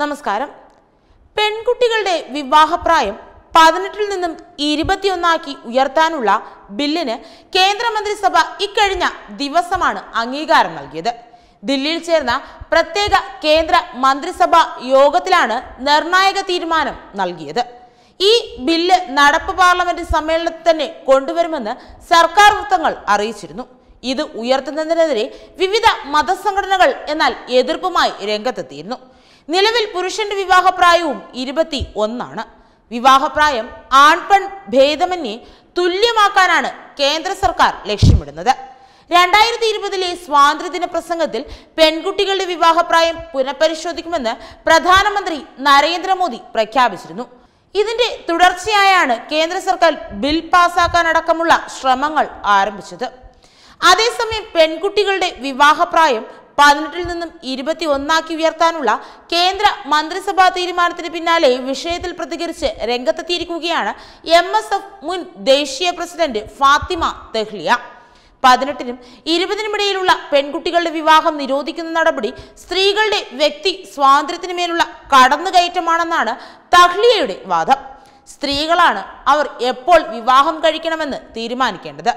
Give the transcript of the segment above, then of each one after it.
നമസ്കാരം പെൺകുട്ടികളുടെ വിവാഹപ്രായം പതിനെട്ടിൽ നിന്നും ഇരുപത്തിയൊന്നാക്കി ഉയർത്താനുള്ള ബില്ലിന് കേന്ദ്രമന്ത്രിസഭ ഇക്കഴിഞ്ഞ ദിവസമാണ് അംഗീകാരം നൽകിയത് ദില്ലിയിൽ ചേർന്ന പ്രത്യേക കേന്ദ്ര മന്ത്രിസഭ യോഗത്തിലാണ് നിർണായക തീരുമാനം നൽകിയത് ഈ ബില്ല് നടപ്പ് പാർലമെന്റ് സമ്മേളനത്തിൽ തന്നെ കൊണ്ടുവരുമെന്ന് സർക്കാർ വൃത്തങ്ങൾ അറിയിച്ചിരുന്നു ഇത് ഉയർത്തുന്നതിനെതിരെ വിവിധ മതസംഘടനകൾ എന്നാൽ എതിർപ്പുമായി രംഗത്തെത്തിയിരുന്നു നിലവിൽ പുരുഷന്റെ വിവാഹപ്രായവും ഇരുപത്തി ഒന്നാണ് വിവാഹപ്രായം ആൺപെൺ ഭേദമന്യെ തുല്യമാക്കാനാണ് കേന്ദ്ര സർക്കാർ ലക്ഷ്യമിടുന്നത് രണ്ടായിരത്തി ഇരുപതിലെ സ്വാതന്ത്ര്യദിന പ്രസംഗത്തിൽ പെൺകുട്ടികളുടെ വിവാഹപ്രായം പുനഃപരിശോധിക്കുമെന്ന് പ്രധാനമന്ത്രി നരേന്ദ്രമോദി പ്രഖ്യാപിച്ചിരുന്നു ഇതിന്റെ തുടർച്ചയായാണ് കേന്ദ്ര സർക്കാർ ബിൽ പാസാക്കാനടക്കമുള്ള ശ്രമങ്ങൾ ആരംഭിച്ചത് അതേസമയം പെൺകുട്ടികളുടെ വിവാഹപ്രായം പതിനെട്ടിൽ നിന്നും ഇരുപത്തി ഒന്നാക്കി ഉയർത്താനുള്ള കേന്ദ്ര മന്ത്രിസഭാ തീരുമാനത്തിന് പിന്നാലെ വിഷയത്തിൽ പ്രതികരിച്ച് രംഗത്തെത്തിയിരിക്കുകയാണ് എം മുൻ ദേശീയ പ്രസിഡന്റ് ഫാത്തിമ തെഹ്ലിയ പതിനെട്ടിനും ഇരുപതിനുമിടയിലുള്ള പെൺകുട്ടികളുടെ വിവാഹം നിരോധിക്കുന്ന നടപടി സ്ത്രീകളുടെ വ്യക്തി സ്വാതന്ത്ര്യത്തിന് മേലുള്ള കടന്നുകയറ്റമാണെന്നാണ് തഹ്ലിയയുടെ വാദം സ്ത്രീകളാണ് അവർ എപ്പോൾ വിവാഹം കഴിക്കണമെന്ന് തീരുമാനിക്കേണ്ടത്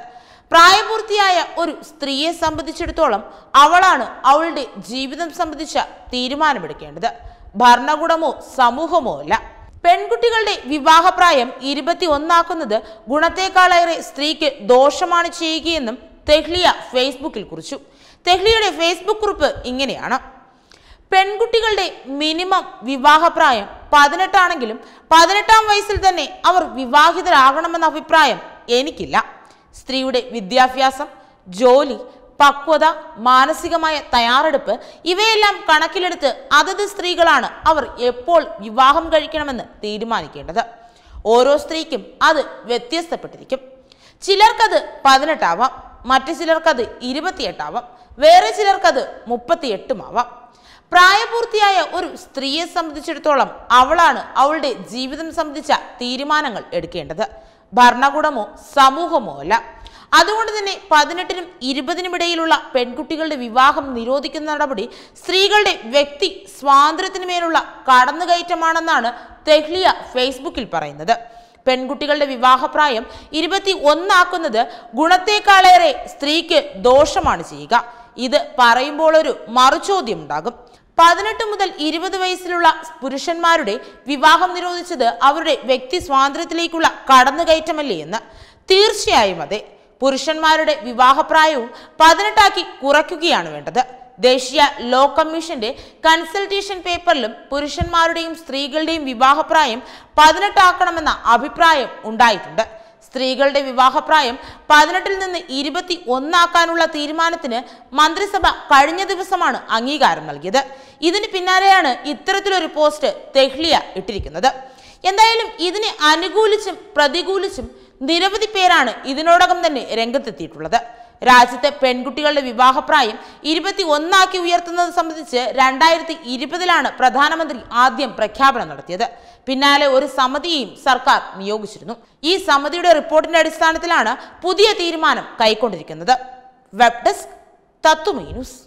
പ്രായപൂർത്തിയായ ഒരു സ്ത്രീയെ സംബന്ധിച്ചിടത്തോളം അവളാണ് അവളുടെ ജീവിതം സംബന്ധിച്ച തീരുമാനമെടുക്കേണ്ടത് ഭരണകൂടമോ സമൂഹമോ അല്ല പെൺകുട്ടികളുടെ വിവാഹപ്രായം ഇരുപത്തി ഒന്നാക്കുന്നത് ഗുണത്തെക്കാളേറെ സ്ത്രീക്ക് ദോഷമാണ് ചെയ്യുകയെന്നും തെഹ്ലിയ ഫേസ്ബുക്കിൽ കുറിച്ചു തെഹ്ലിയുടെ ഫേസ്ബുക്ക് കുറിപ്പ് ഇങ്ങനെയാണ് പെൺകുട്ടികളുടെ മിനിമം വിവാഹപ്രായം പതിനെട്ടാണെങ്കിലും പതിനെട്ടാം വയസ്സിൽ തന്നെ അവർ വിവാഹിതരാകണമെന്ന അഭിപ്രായം എനിക്കില്ല സ്ത്രീയുടെ വിദ്യാഭ്യാസം ജോലി പക്വത മാനസികമായ തയ്യാറെടുപ്പ് ഇവയെല്ലാം കണക്കിലെടുത്ത് അതത് സ്ത്രീകളാണ് അവർ എപ്പോൾ വിവാഹം കഴിക്കണമെന്ന് തീരുമാനിക്കേണ്ടത് ഓരോ സ്ത്രീക്കും അത് വ്യത്യസ്തപ്പെട്ടിരിക്കും ചിലർക്കത് പതിനെട്ടാവാം മറ്റു ചിലർക്കത് ഇരുപത്തിയെട്ടാവാം വേറെ ചിലർക്കത് മുപ്പത്തിയെട്ടുമാവാം പ്രായപൂർത്തിയായ ഒരു സ്ത്രീയെ സംബന്ധിച്ചിടത്തോളം അവളാണ് അവളുടെ ജീവിതം സംബന്ധിച്ച തീരുമാനങ്ങൾ എടുക്കേണ്ടത് ഭരണകൂടമോ സമൂഹമോ അല്ല അതുകൊണ്ട് തന്നെ പതിനെട്ടിനും ഇരുപതിനും ഇടയിലുള്ള പെൺകുട്ടികളുടെ വിവാഹം നിരോധിക്കുന്ന നടപടി സ്ത്രീകളുടെ വ്യക്തി സ്വാതന്ത്ര്യത്തിന് മേലുള്ള കടന്നുകയറ്റമാണെന്നാണ് തെഹ്ലിയ ഫേസ്ബുക്കിൽ പറയുന്നത് പെൺകുട്ടികളുടെ വിവാഹപ്രായം ഇരുപത്തി ഒന്നാക്കുന്നത് ഗുണത്തേക്കാളേറെ സ്ത്രീക്ക് ദോഷമാണ് ചെയ്യുക ഇത് പറയുമ്പോൾ ഒരു മറുചോദ്യം ഉണ്ടാകും പതിനെട്ട് മുതൽ ഇരുപത് വയസ്സിലുള്ള പുരുഷന്മാരുടെ വിവാഹം നിരോധിച്ചത് അവരുടെ വ്യക്തി സ്വാതന്ത്ര്യത്തിലേക്കുള്ള കടന്നുകയറ്റമല്ലേ എന്ന് തീർച്ചയായും അതെ പുരുഷന്മാരുടെ വിവാഹപ്രായവും പതിനെട്ടാക്കി കുറയ്ക്കുകയാണ് വേണ്ടത് ദേശീയ ലോ കമ്മീഷന്റെ കൺസൾട്ടേഷൻ പേപ്പറിലും പുരുഷന്മാരുടെയും സ്ത്രീകളുടെയും വിവാഹപ്രായം പതിനെട്ടാക്കണമെന്ന അഭിപ്രായം ഉണ്ടായിട്ടുണ്ട് സ്ത്രീകളുടെ വിവാഹപ്രായം പതിനെട്ടിൽ നിന്ന് ഇരുപത്തി ഒന്നാക്കാനുള്ള തീരുമാനത്തിന് മന്ത്രിസഭ കഴിഞ്ഞ ദിവസമാണ് അംഗീകാരം നൽകിയത് ഇതിന് പിന്നാലെയാണ് ഇത്തരത്തിലൊരു പോസ്റ്റ് തെഹ്ലിയ ഇട്ടിരിക്കുന്നത് എന്തായാലും ഇതിനെ അനുകൂലിച്ചും പ്രതികൂലിച്ചും നിരവധി പേരാണ് ഇതിനോടകം തന്നെ രംഗത്തെത്തിയിട്ടുള്ളത് രാജ്യത്തെ പെൺകുട്ടികളുടെ വിവാഹപ്രായം ഇരുപത്തി ഒന്നാക്കി ഉയർത്തുന്നത് സംബന്ധിച്ച് രണ്ടായിരത്തി ഇരുപതിലാണ് പ്രധാനമന്ത്രി ആദ്യം പ്രഖ്യാപനം നടത്തിയത് പിന്നാലെ ഒരു സമിതിയെയും സർക്കാർ നിയോഗിച്ചിരുന്നു ഈ സമിതിയുടെ റിപ്പോർട്ടിന്റെ അടിസ്ഥാനത്തിലാണ് പുതിയ തീരുമാനം കൈക്കൊണ്ടിരിക്കുന്നത് വെബ് ഡെസ്ക് തത്തുമീനുസ്